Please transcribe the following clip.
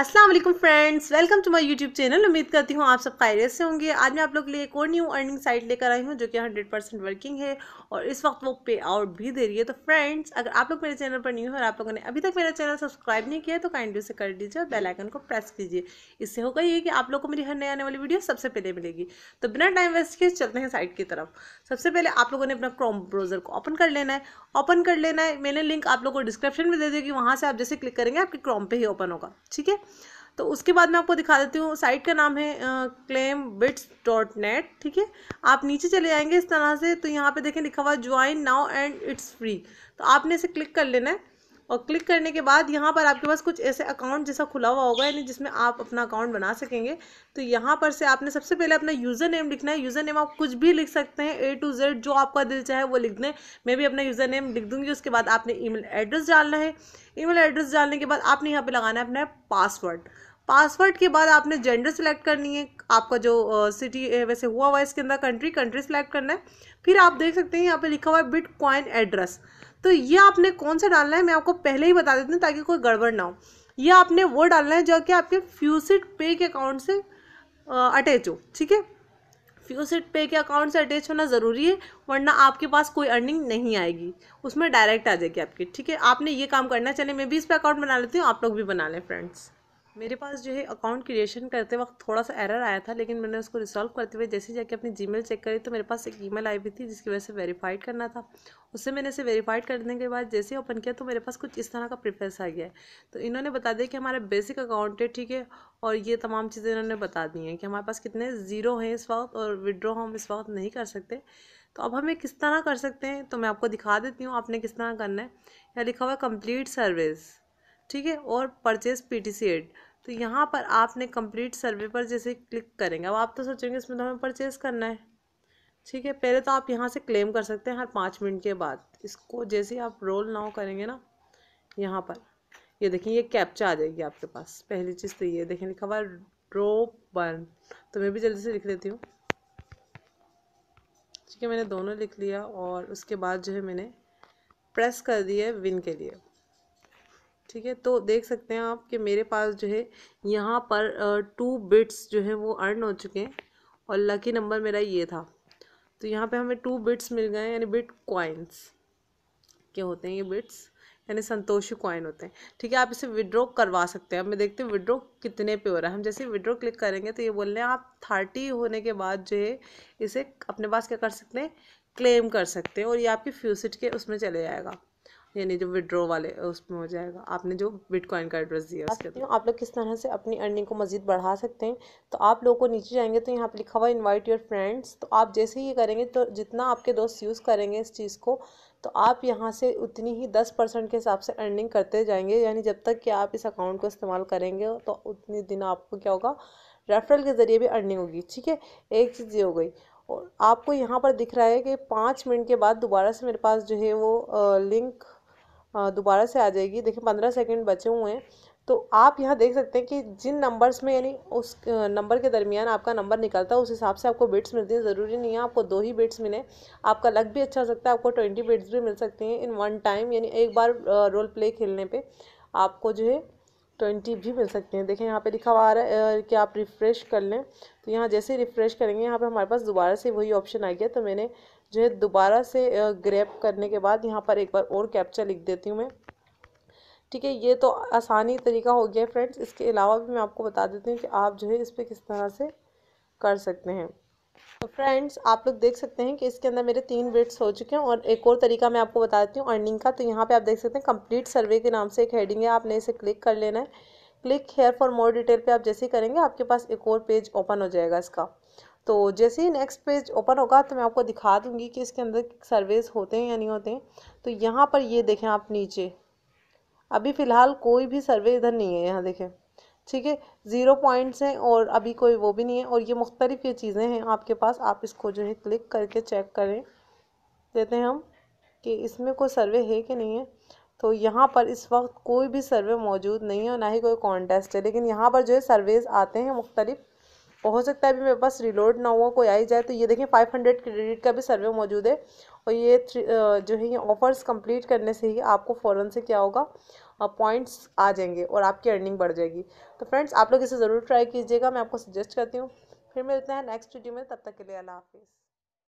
अस्सलाम वालेकुम friends welcome to my YouTube channel उम्मीद करती हूँ आप सब कायरियत से होंगे आज मैं आप लोग के लिए एक और न्यू अर्निंग साइट लेकर आई हूँ जो कि 100 परसेंट वर्किंग है और इस वक्त वो पे आउट भी दे रही है तो फ्रेंड्स अगर आप लोग मेरे चैनल पर न्यू है और आप लोगों ने अभी तक मेरा चैनल सब्सक्राइब नहीं किया है तो काइंडली से कर दीजिए और बेलाइकन को प्रेस कीजिए इससे होगा ये कि आप लोग को मेरी हर नई आने वाली वीडियो सबसे पहले मिलेगी तो बिना टाइम वेस्ट किए चलते हैं साइट की तरफ सबसे पहले आप लोगों ने अपना क्रोम ब्राउज़र को ओपन कर लेना है ओपन कर लेना है मैंने लिंक आप लोग को डिस्क्रिप्शन में दे दी वहाँ से आप जैसे क्लिक करेंगे आपके क्रोम पर ही ओपन होगा ठीक है तो उसके बाद मैं आपको दिखा देती हूँ साइट का नाम है क्लेम बिट्स डॉट नेट ठीक है आप नीचे चले जाएंगे इस तरह से तो यहाँ पे देखें लिखा हुआ join now and it's free तो आपने इसे क्लिक कर लेना है और क्लिक करने के बाद यहाँ पर आपके पास कुछ ऐसे अकाउंट जैसा खुला हुआ होगा यानी जिसमें आप अपना अकाउंट बना सकेंगे तो यहाँ पर से आपने सबसे पहले अपना यूज़र नेम लिखना है यूज़र नेम आप कुछ भी लिख सकते हैं ए टू जेड जो आपका दिल चाहे वो लिख दें मैं भी अपना यूज़र नेम लिख दूँगी उसके बाद आपने ई एड्रेस डालना है ई एड्रेस डालने के बाद आपने यहाँ पर लगाना है अपना पासवर्ड पासवर्ड के बाद आपने जेंडर सेलेक्ट करनी है आपका जो सिटी uh, वैसे हुआ हुआ है इसके अंदर कंट्री कंट्री सेलेक्ट करना है फिर आप देख सकते हैं यहाँ पे लिखा हुआ है बिट क्वाइन एड्रेस तो ये आपने कौन सा डालना है मैं आपको पहले ही बता देती हूँ ताकि कोई गड़बड़ ना हो ये आपने वो डालना है जो कि आपके फ्यूसिट पे के अकाउंट से अटैच हो ठीक है फ्यूसिट पे के अकाउंट से अटैच होना ज़रूरी है वरना आपके पास कोई अर्निंग नहीं आएगी उसमें डायरेक्ट आ जाएगी आपकी ठीक है आपने ये काम करना चले मैं भी इस पर अकाउंट बना लेती हूँ आप लोग भी बना लें फ्रेंड्स मेरे पास जो है अकाउंट क्रिएशन करते वक्त थोड़ा सा एरर आया था लेकिन मैंने उसको रिसॉल्व करते हुए जैसे जाके अपनी जीमेल चेक करी तो मेरे पास एक ईमेल आई भी थी जिसकी वजह से वेरीफाइड करना था उससे मैंने इसे वेरीफाइड करने के बाद जैसे ओपन किया तो मेरे पास कुछ इस तरह का प्रिफ्रेंस आ गया है तो इन्होंने बता दिया कि हमारा बेसिक अकाउंट है ठीक है और ये तमाम चीज़ें इन्होंने बता दी हैं कि हमारे पास कितने ज़ीरो हैं इस वक्त और विड्रॉ हम इस वक्त नहीं कर सकते तो अब हमें किस तरह कर सकते हैं तो मैं आपको दिखा देती हूँ आपने किस तरह करना है यहाँ लिखा हुआ है कम्प्लीट सर्विस ठीक है और purchase P T C ad तो यहाँ पर आपने कंप्लीट सर्वे पर जैसे क्लिक करेंगे अब आप तो सोचेंगे इसमें तो हमें परचेज़ करना है ठीक है पहले तो आप यहाँ से क्लेम कर सकते हैं हर पाँच मिनट के बाद इसको जैसे आप रोल नाउ करेंगे ना यहाँ पर ये देखिए ये कैप्चा आ जाएगी आपके पास पहली चीज़ तो ये देखें लिखा हुआ रो वन तो मैं भी जल्दी से लिख लेती हूँ ठीक है मैंने दोनों लिख लिया और उसके बाद जो है मैंने प्रेस कर दिया विन के लिए ठीक है तो देख सकते हैं आप कि मेरे पास जो है यहाँ पर टू बिट्स जो है वो अर्न हो चुके हैं और लकी नंबर मेरा ये था तो यहाँ पे हमें टू बिट्स मिल गए यानी बिट कॉइन्स क्या होते हैं ये बिट्स यानी संतोषी कॉइन होते हैं ठीक है आप इसे विड्रॉ करवा सकते हैं अब मैं देखते हैं विड्रॉ कितने पे हो रहा है हम जैसे विड्रॉ क्लिक करेंगे तो ये बोल रहे हैं आप थर्टी होने के बाद जो है इसे अपने पास क्या कर सकते हैं क्लेम कर सकते हैं और ये आपकी फ्यूसिट के उसमें चले जाएगा यानी जो विड्रॉ वाले उसमें हो जाएगा आपने जो बिटकॉइन का एड्रेस दिया उसके तो आप लोग किस तरह से अपनी अर्निंग को मजीद बढ़ा सकते हैं तो आप लोगों को नीचे जाएंगे तो यहाँ पे लिखा हुआ इनवाइट योर फ्रेंड्स तो आप जैसे ही ये करेंगे तो जितना आपके दोस्त यूज़ करेंगे इस चीज़ को तो आप यहाँ से उतनी ही दस परसेंट के हिसाब से अर्निंग करते जाएंगे यानी जब तक कि आप इस अकाउंट को इस्तेमाल करेंगे तो उतने दिन आपको क्या होगा रेफरल के ज़रिए भी अर्निंग होगी ठीक है एक चीज़ ये हो गई और आपको यहाँ पर दिख रहा है कि पाँच मिनट के बाद दोबारा से मेरे पास जो है वो लिंक दोबारा से आ जाएगी देखिए पंद्रह सेकेंड बचे हुए हैं तो आप यहाँ देख सकते हैं कि जिन नंबर्स में यानी उस नंबर के दरमियान आपका नंबर निकलता है उस हिसाब से आपको बिट्स मिलती हैं ज़रूरी नहीं है आपको दो ही बिट्स मिले आपका लक भी अच्छा हो सकता है आपको ट्वेंटी बिट्स भी मिल सकती हैं इन वन टाइम यानी एक बार रोल प्ले खेलने पे आपको जो है ट्वेंटी भी मिल सकते हैं देखें यहाँ पे लिखा हुआ आ रहा है कि आप रिफ़्रेश कर लें तो यहाँ जैसे रिफ़्रेश करेंगे यहाँ पे हमारे पास दोबारा से वही ऑप्शन आ गया तो मैंने जो है दोबारा से ग्रैप करने के बाद यहाँ पर एक बार और कैप्चा लिख देती हूँ मैं ठीक है ये तो आसानी तरीका हो गया फ्रेंड्स इसके अलावा भी मैं आपको बता देती हूँ कि आप जो है इस पर किस तरह से कर सकते हैं तो फ्रेंड्स आप लोग देख सकते हैं कि इसके अंदर मेरे तीन वेट्स हो चुके हैं और एक और तरीका मैं आपको बताती हूँ अर्निंग का तो यहाँ पे आप देख सकते हैं कंप्लीट सर्वे के नाम से एक हेडिंग है आपने इसे क्लिक कर लेना है click here for more detail पे आप जैसे ही करेंगे आपके पास एक और पेज ओपन हो जाएगा इसका तो जैसे ही नेक्स्ट पेज ओपन होगा तो मैं आपको दिखा दूँगी कि इसके अंदर सर्वेस होते हैं या नहीं होते हैं तो यहाँ पर ये देखें आप नीचे अभी फ़िलहाल कोई भी सर्वे इधर नहीं है यहाँ देखें ठीक है ज़ीरो पॉइंट्स हैं और अभी कोई वो भी नहीं है और ये मुख्तलिफ़ ये चीज़ें हैं आपके पास आप इसको जो है क्लिक करके चेक करें देते हैं हम कि इसमें कोई सर्वे है कि नहीं है तो यहाँ पर इस वक्त कोई भी सर्वे मौजूद नहीं है और ना ही कोई कॉन्टेस्ट है लेकिन यहाँ पर जो है सर्वेज आते हैं मुख्तलिफ हो सकता है अभी मेरे पास रिलोड ना हुआ कोई आई जाए तो ये देखें फाइव हंड्रेड क्रेडिट का भी सर्वे मौजूद है और ये जो है ये ऑफ़र्स कंप्लीट करने से ही आपको फ़ौरन से क्या होगा पॉइंट्स आ जाएंगे और आपकी अर्निंग बढ़ जाएगी तो फ्रेंड्स आप लोग इसे ज़रूर ट्राई कीजिएगा मैं आपको सजेस्ट करती हूँ फिर मिलते हैं नेक्स्ट वीडियो में तब तक के लिए अल्लाह हाफिज़